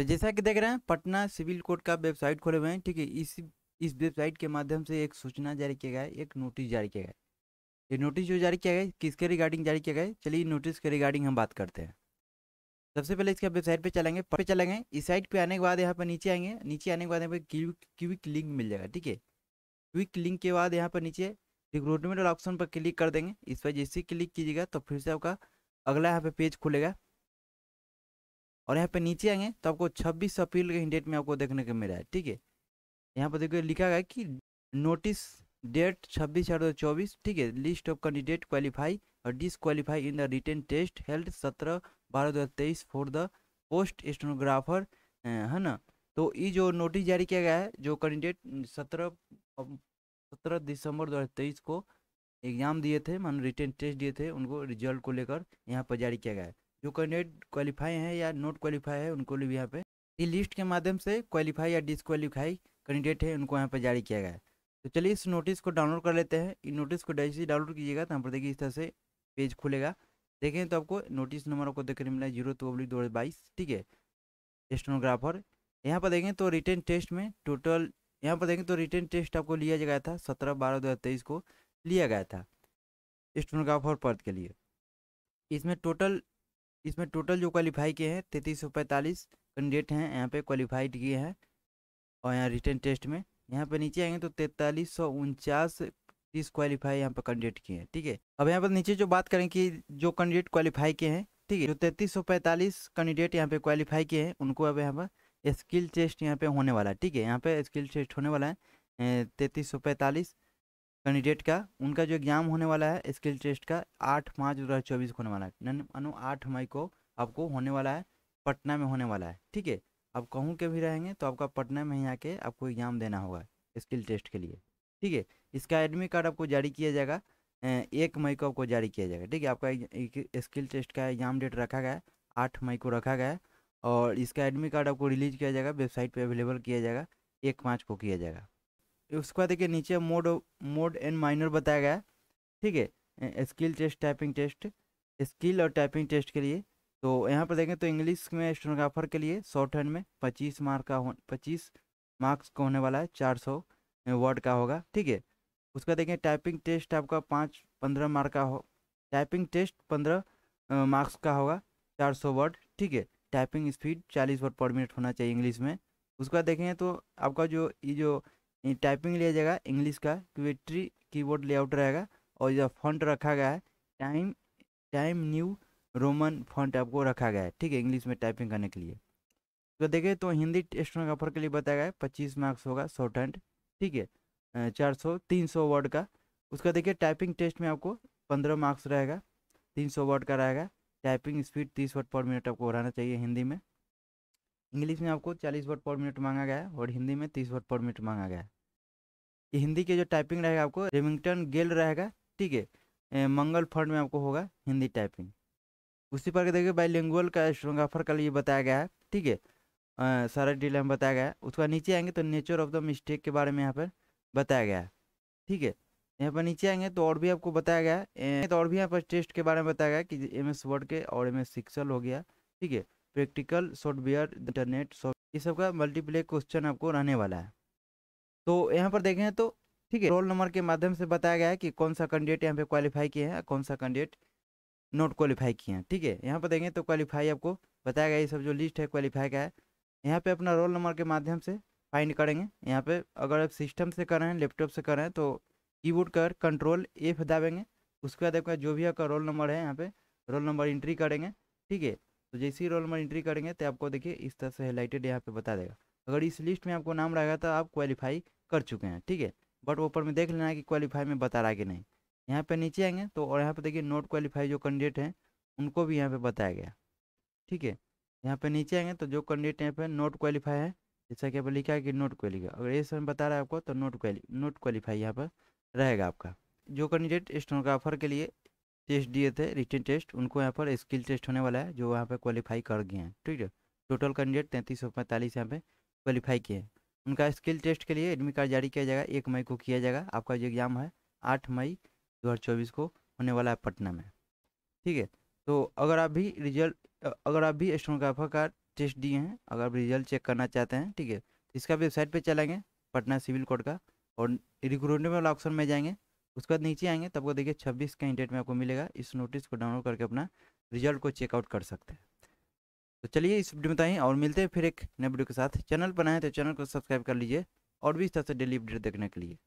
तो जैसा कि देख रहे हैं पटना सिविल कोर्ट का वेबसाइट खोले हुए हैं ठीक है इस इस वेबसाइट के माध्यम से एक सूचना जारी किया गया है एक नोटिस जारी किया गया ये नोटिस जो जारी किया गया किसके रिगार्डिंग जारी किया गया चलिए नोटिस के रिगार्डिंग हम बात करते हैं सबसे पहले इसके वेबसाइट पे चलेंगे पर चलेंगे इस साइट पे आने के बाद यहाँ पर नीचे आएंगे नीचे आने के बाद यहाँ पर क्विक क्विक लिंक मिल जाएगा ठीक है क्विक लिंक के बाद यहाँ पर नीचे रिक्रूटमेंट ऑप्शन पर क्लिक कर देंगे इस पर जैसे क्लिक कीजिएगा तो फिर से आपका अगला यहाँ पे पेज खुलेगा और यहाँ पे नीचे आएंगे तो आपको छब्बीस अप्रैल के डेट में आपको देखने को मिला है ठीक है यहाँ पर देखिए लिखा गया कि नोटिस डेट छब्बीस चार दो चौबीस ठीक है लिस्ट ऑफ कैंडिडेट क्वालिफाई और disqualify in the written test held सत्रह बारह दो हज़ार तेईस फॉर द पोस्ट स्टोनोग्राफर है ना तो ये जो नोटिस जारी किया गया है जो कैंडिडेट सत्रह सत्रह दिसंबर दो हज़ार तेईस को एग्ज़ाम दिए थे मान रिटर्न टेस्ट दिए थे उनको रिजल्ट को लेकर यहाँ पर जारी किया गया है जो कैंडिडेट क्वालिफाई हैं या नॉट क्वालिफाई है उनको भी यहाँ पे ये लिस्ट के माध्यम से क्वालिफाई या डिसक्वालीफाई कैंडिडेट है उनको यहाँ पर जारी किया गया है तो चलिए इस नोटिस को डाउनलोड कर लेते हैं इन नोटिस को जैसे डाउनलोड कीजिएगा तो यहाँ पर देखिए इस तरह से पेज खुलेगा देखें तो आपको नोटिस नंबर आपको देखने मिला है जीरो तो अब्लिक दो बाईस ठीक है स्टेनोग्राफर यहाँ पर देखें तो रिटर्न टेस्ट में टोटल यहाँ पर देखें तो रिटर्न टेस्ट आपको लिया गया था सत्रह बारह दो हज़ार तेईस को लिया गया था स्टेनोग्राफर पद के लिए इसमें टोटल इसमें टोटल जो क्वालिफाई किए हैं तैंतीस सौ पैंतालीस कैंडिडेट हैं यहाँ पे क्वालिफाइड किए हैं और यहाँ रिटर्न टेस्ट में यहाँ पे नीचे आएंगे तो तैंतालीस सौ उनचास क्वालिफाई यहाँ पर कैंडिडेट किए हैं ठीक है अब यहाँ पर नीचे जो बात करें कि जो कैंडिडेट क्वालिफाई किए हैं ठीक है जो तो तैंतीस सौ पैंतालीस कैंडिडेट यहाँ पे क्वालिफाई किए हैं उनको अब यहाँ पर स्किल टेस्ट यहाँ पे होने वाला है ठीक है यहाँ पे स्किल टेस्ट होने वाला है तैंतीस सौ पैंतालीस कैंडिडेट का उनका जो एग्ज़ाम होने वाला है स्किल टेस्ट का आठ मार्च दो हज़ार चौबीस को होने वाला है अनु आठ मई को आपको होने वाला है पटना में होने वाला है ठीक है आप कहूँ के भी रहेंगे तो आपका पटना में ही आके आपको एग्ज़ाम देना होगा स्किल टेस्ट के लिए ठीक है इसका एडमिट कार्ड आपको जारी किया जाएगा एक मई को आपको जारी किया जाएगा ठीक है आपका स्किल टेस्ट का एग्ज़ाम डेट रखा गया है आठ मई को रखा गया है और इसका एडमिट कार्ड आपको रिलीज किया जाएगा वेबसाइट पर अवेलेबल किया जाएगा एक मार्च को किया जाएगा उसके बाद देखिए नीचे मोड मोड एंड माइनर बताया गया है ठीक है skill test typing test skill और टाइपिंग टेस्ट के लिए तो यहाँ पर देखें तो इंग्लिश में स्टोनोग्राफर के लिए शॉर्ट हैंड में पच्चीस मार्क का हो पच्चीस मार्क्स का होने वाला है चार सौ वर्ड का होगा ठीक है उसका देखें टाइपिंग टेस्ट आपका पाँच पंद्रह मार्क का हो टाइपिंग टेस्ट पंद्रह मार्क्स का होगा चार सौ वर्ड ठीक है टाइपिंग स्पीड चालीस वर्ड पर मिनट होना चाहिए इंग्लिश में उसका देखें तो आपका जो ये जो टाइपिंग लिया जाएगा इंग्लिश का क्वेट्री कीबोर्ड लेआउट रहेगा और जो फॉन्ट रखा गया है time time new roman font आपको रखा गया है ठीक है इंग्लिश में टाइपिंग करने के लिए तो देखिए तो हिंदी ऑफर के लिए बताया गया है पच्चीस मार्क्स होगा शॉर्ट हैंड ठीक है चार सौ तीन सौ वर्ड का उसका देखिए टाइपिंग टेस्ट में आपको पंद्रह मार्क्स रहेगा तीन सौ वर्ड का रहेगा टाइपिंग स्पीड तीस वर्ड पर मिनट आपको रहना चाहिए हिंदी में इंग्लिश में आपको चालीस वर्ड पर मिनट मांगा गया है और हिंदी में तीस वर्ड पर मिनट मांगा गया है हिंदी के जो टाइपिंग रहेगा आपको रेमिंगटन गेल रहेगा ठीक है मंगल फंड में आपको होगा हिंदी टाइपिंग उसी पर देखिए बाई लिंगुअल का स्ट्रोगाफर का लिए बताया गया है ठीक है सारा डील हम बताया गया है उसके नीचे आएंगे तो नेचर ऑफ द मिस्टेक के बारे में यहाँ पर बताया गया है ठीक है यहाँ पर नीचे आएंगे तो और भी आपको बताया गया है तो और भी यहाँ पर टेस्ट के बारे में बताया गया कि एम एस वर्ड के और एम एस सिक्सल हो गया ठीक है प्रैक्टिकल सॉफ्टवेयर इंटरनेट सॉफ्ट ये सब का मल्टीप्ले क्वेश्चन आपको रहने वाला है तो यहाँ पर देखें तो ठीक है रोल नंबर के माध्यम से बताया गया है कि कौन सा कैंडिडेट यहाँ पे क्वालिफाई किए हैं कौन सा कैंडिडेट नॉट क्वालिफाई किए हैं ठीक है यहाँ पर देखें तो क्वालिफाई आपको बताया गया ये सब जो लिस्ट है क्वालिफाई का है यहाँ पे अपना रोल नंबर के माध्यम से फाइंड करेंगे यहाँ पे अगर आप सिस्टम से करें लैपटॉप से करें तो की तो कीबोर्ड कर कंट्रोल एफ दाबेंगे उसके बाद आपका जो भी आपका रोल नंबर है यहाँ पर रोल नंबर एंट्री करेंगे ठीक है तो जैसे ही रोल नंबर एंट्री करेंगे तो आपको देखिए इस तरह से हाईलाइटेड यहाँ पे बता देगा अगर इस लिस्ट में आपको नाम रहेगा तो आप क्वालिफाई कर चुके हैं ठीक है बट ऊपर में देख लेना है कि क्वालिफाई में बता रहा है कि नहीं यहाँ पे नीचे आएंगे तो और यहाँ पे देखिए नोट क्वालिफाई जो कैंडिडेट हैं उनको भी यहाँ पे बताया गया ठीक है यहाँ पे नीचे आएंगे तो जो कैंडिडेट यहाँ पे नोट क्वालिफाई है जैसा कि आप लिखा है कि नोट क्वालिफाई अगर ये समय बता रहा है आपको तो नोट क्वालिफाई नोट क्वालिफाई यहाँ पर रहेगा आपका जो कैंडिडेट स्टोनोग्राफर के लिए टेस्ट दिए थे रिटर्न टेस्ट उनको यहाँ पर स्किल टेस्ट होने वाला है जो यहाँ पर क्वालिफाई कर गए हैं ठीक है टोटल कैंडिडेट तैंतीस सौ पैंतालीस यहाँ पे क्वालिफाई किए हैं उनका स्किल टेस्ट के लिए एडमिट कार्ड जारी किया जाएगा एक मई को किया जाएगा आपका जो एग्ज़ाम है आठ मई दो को होने वाला है पटना में ठीक है तो अगर आप भी रिजल्ट अगर आप भी स्टोनोग्राफर का टेस्ट दिए हैं अगर आप रिजल्ट चेक करना चाहते हैं ठीक है इसका वेबसाइट पर चलाएँगे पटना सिविल कोड का और रिक्रूटमेंट वाला ऑप्शन में जाएंगे उसके बाद नीचे आएंगे तब को देखिए छब्बीस का डेट में आपको मिलेगा इस नोटिस को डाउनलोड करके अपना रिजल्ट को चेकआउट कर सकते हैं तो चलिए इस वीडियो में बताएं और मिलते हैं फिर एक नए वीडियो के साथ चैनल बनाए तो चैनल को सब्सक्राइब कर लीजिए और भी इस तरह से डेली अपडेट देखने के लिए